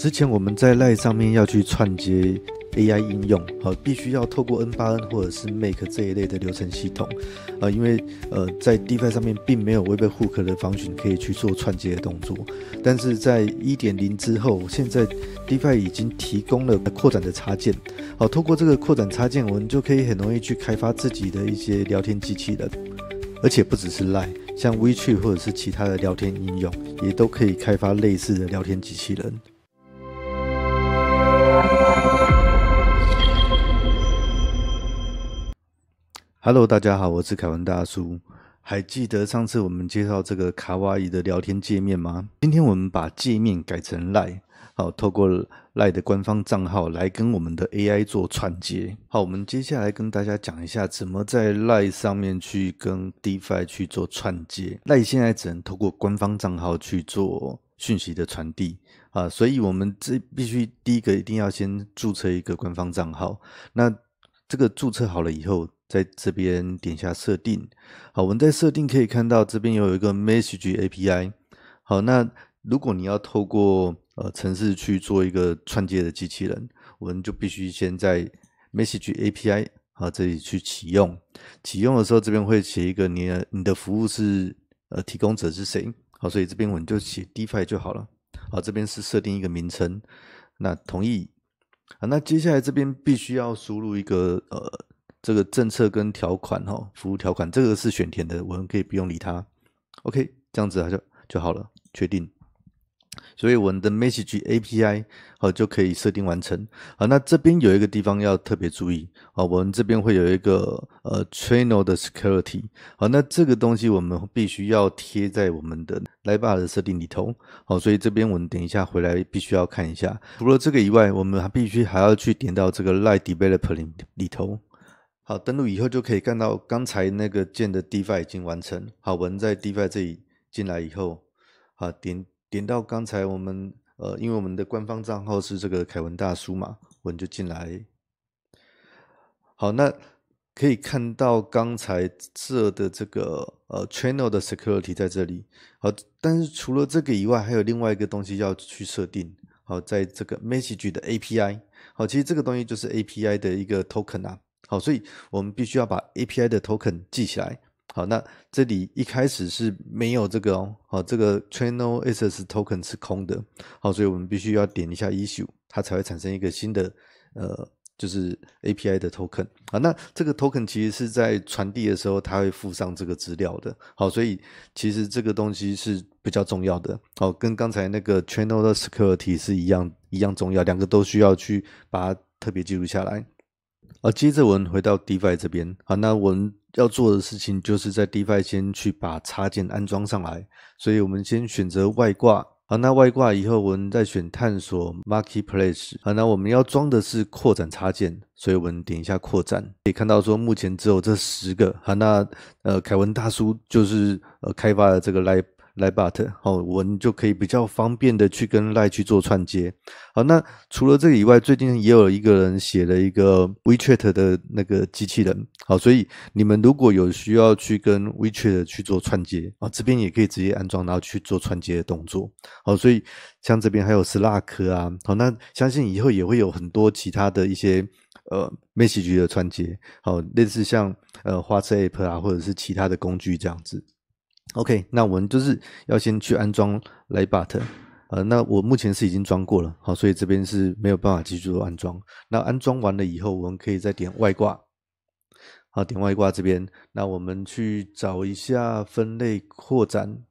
之前我们在赖上面要去串接 AI 应用，好，必须要透过 N 八 N 或者是 Make 这一类的流程系统，啊，因为呃在 DeFi 上面并没有违背 Hook 的防群可以去做串接的动作，但是在一点零之后，现在 DeFi 已经提供了扩展的插件，好，透过这个扩展插件，我们就可以很容易去开发自己的一些聊天机器人，而且不只是赖，像 WeChat 或者是其他的聊天应用，也都可以开发类似的聊天机器人。Hello，大家好，我是凯文大叔。还记得上次我们介绍这个卡哇伊的聊天界面吗？今天我们把界面改成赖，好，透过赖的官方账号来跟我们的 AI 做串接。好，我们接下来跟大家讲一下怎么在赖上面去跟 DeFi 去做串接。赖现在只能透过官方账号去做讯息的传递啊，所以我们这必须第一个一定要先注册一个官方账号。那这个注册好了以后，在这边点下设定。好，我们在设定可以看到这边有一个 Message API。好，那如果你要透过呃城市去做一个串接的机器人，我们就必须先在 Message API 好这里去启用。启用的时候，这边会写一个你的你的服务是呃提供者是谁。好，所以这边我们就写 d i f i 就好了。好，这边是设定一个名称。那同意。啊，那接下来这边必须要输入一个呃，这个政策跟条款哦，服务条款，这个是选填的，我们可以不用理它。OK，这样子啊就就好了，确定。所以我们的 Message API 好就可以设定完成。好，那这边有一个地方要特别注意。好，我们这边会有一个呃 Trino 的 Security。好，那这个东西我们必须要贴在我们的 Lab 的设定里头。好，所以这边我们等一下回来必须要看一下。除了这个以外，我们还必须还要去点到这个 Live Development 里头。好，登录以后就可以看到刚才那个建的 Dev 已经完成。好，我们在 Dev 这里进来以后，好点。点到刚才我们呃，因为我们的官方账号是这个凯文大叔嘛，我们就进来。好，那可以看到刚才设的这个呃 channel 的 security 在这里。好，但是除了这个以外，还有另外一个东西要去设定。好，在这个 message 的 API。好，其实这个东西就是 API 的一个 token 啊。好，所以我们必须要把 API 的 token 记起来。好，那这里一开始是没有这个哦，好，这个 channel a c c e S s token 是空的，好，所以我们必须要点一下 issue，它才会产生一个新的呃，就是 API 的 token，啊，那这个 token 其实是在传递的时候，它会附上这个资料的，好，所以其实这个东西是比较重要的，好，跟刚才那个 channel 的 s e c u r i t y 是一样一样重要，两个都需要去把它特别记录下来，啊，接着我们回到 device 这边，好，那我们。要做的事情就是在 d e f i 先去把插件安装上来，所以我们先选择外挂，好，那外挂以后我们再选探索 Marketplace，好，那我们要装的是扩展插件，所以我们点一下扩展，可以看到说目前只有这十个，好，那呃凯文大叔就是呃开发的这个来。来 bot 好，我们就可以比较方便的去跟赖去做串接。好，那除了这个以外，最近也有一个人写了一个 wechat 的那个机器人。好，所以你们如果有需要去跟 wechat 去做串接啊，这边也可以直接安装，然后去做串接的动作。好，所以像这边还有 Slack 啊，好，那相信以后也会有很多其他的一些呃 m a g e 局的串接，好，类似像呃花车 app 啊，或者是其他的工具这样子。OK，那我们就是要先去安装 l i b o t 呃，那我目前是已经装过了，好，所以这边是没有办法继做安装。那安装完了以后，我们可以再点外挂，好，点外挂这边，那我们去找一下分类扩展，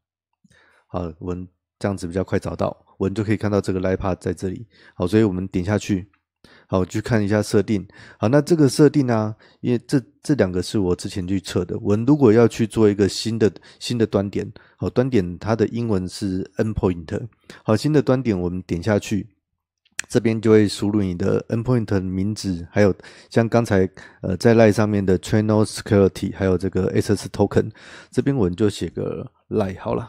好，我们这样子比较快找到，我们就可以看到这个 Libart 在这里，好，所以我们点下去。好，我去看一下设定。好，那这个设定呢？因为这这两个是我之前预测的。我们如果要去做一个新的新的端点，好，端点它的英文是 endpoint。好，新的端点我们点下去，这边就会输入你的 endpoint 名字，还有像刚才呃在 lie n 上面的 channel security，还有这个 access token。这边我们就写个 lie n 好了，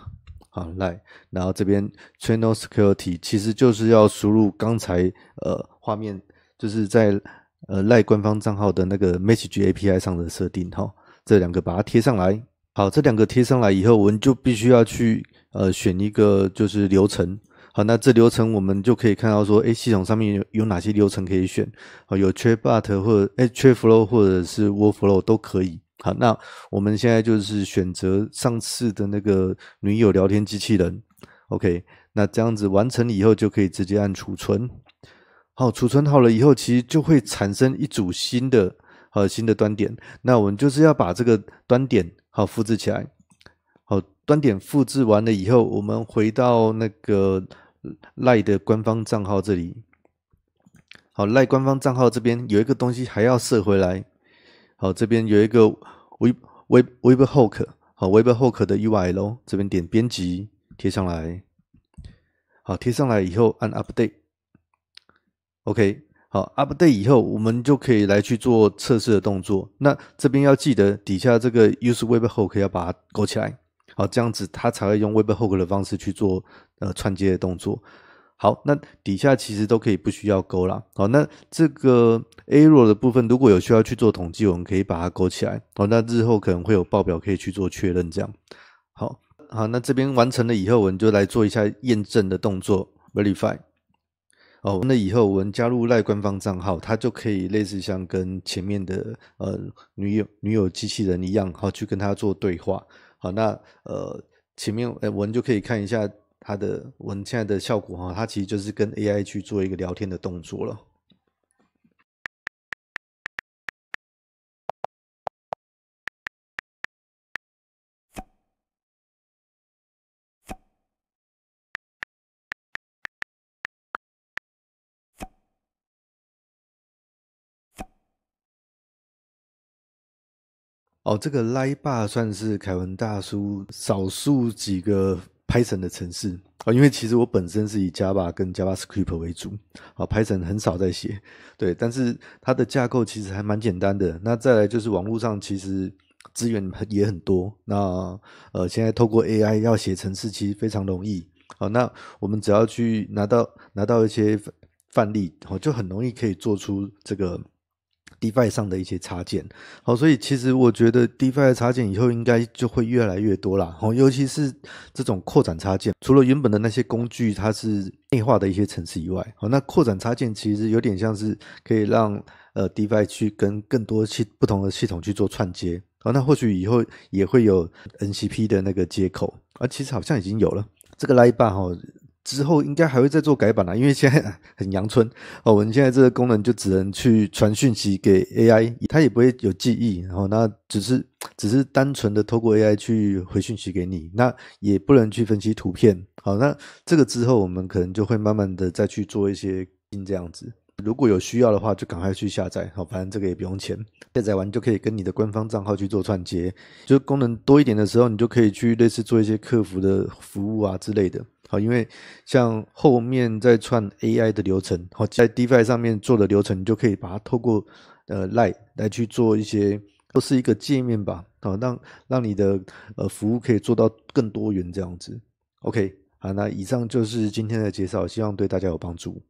好 lie。然后这边 channel security 其实就是要输入刚才呃画面。就是在呃赖官方账号的那个 Message API 上的设定哈，这两个把它贴上来。好，这两个贴上来以后，我们就必须要去呃选一个就是流程。好，那这流程我们就可以看到说，哎，系统上面有有哪些流程可以选？好，有 t r a t b o t 或者哎 t r a f l o w 或者是 Workflow 都可以。好，那我们现在就是选择上次的那个女友聊天机器人。OK，那这样子完成以后，就可以直接按储存。好，储存好了以后，其实就会产生一组新的呃新的端点。那我们就是要把这个端点好复制起来。好，端点复制完了以后，我们回到那个赖的官方账号这里。好，赖官方账号这边有一个东西还要设回来。好，这边有一个 We We Webhook 好 Webhook 的 URL，这边点编辑贴上来。好，贴上来以后按 Update。OK，好，Update 以后，我们就可以来去做测试的动作。那这边要记得底下这个 Use Webhook 要把它勾起来，好，这样子它才会用 Webhook 的方式去做呃串接的动作。好，那底下其实都可以不需要勾啦。好，那这个 e r r o 的部分如果有需要去做统计，我们可以把它勾起来。好，那日后可能会有报表可以去做确认，这样。好，好，那这边完成了以后，我们就来做一下验证的动作，Verify。哦，那以后我们加入赖官方账号，他就可以类似像跟前面的呃女友女友机器人一样，好去跟他做对话。好，那呃前面哎我们就可以看一下他的文现在的效果哈，他其实就是跟 AI 去做一个聊天的动作了。哦，这个 Lua 算是凯文大叔少数几个 Python 的城市哦，因为其实我本身是以 Java 跟 Java Script 为主，啊，Python 很少在写。对，但是它的架构其实还蛮简单的。那再来就是网络上其实资源也很多。那呃，现在透过 AI 要写程式其实非常容易。啊，那我们只要去拿到拿到一些范例，哦，就很容易可以做出这个。DeFi 上的一些插件，好，所以其实我觉得 DeFi 的插件以后应该就会越来越多啦。好，尤其是这种扩展插件，除了原本的那些工具，它是内化的一些层次以外，好，那扩展插件其实有点像是可以让呃 DeFi 去跟更多系不同的系统去做串接，好，那或许以后也会有 NCP 的那个接口，啊，其实好像已经有了，这个 Liba 哈。之后应该还会再做改版了，因为现在 很阳春。哦，我们现在这个功能就只能去传讯息给 AI，它也不会有记忆，然后那只是只是单纯的透过 AI 去回讯息给你，那也不能去分析图片。好，那这个之后我们可能就会慢慢的再去做一些新这样子。如果有需要的话，就赶快去下载。好，反正这个也不用钱，下载完就可以跟你的官方账号去做串接。就功能多一点的时候，你就可以去类似做一些客服的服务啊之类的。好，因为像后面再串 AI 的流程，好在 DeFi 上面做的流程，你就可以把它透过呃 l i g e 来去做一些，都是一个界面吧，好让让你的呃服务可以做到更多元这样子。OK，好，那以上就是今天的介绍，希望对大家有帮助。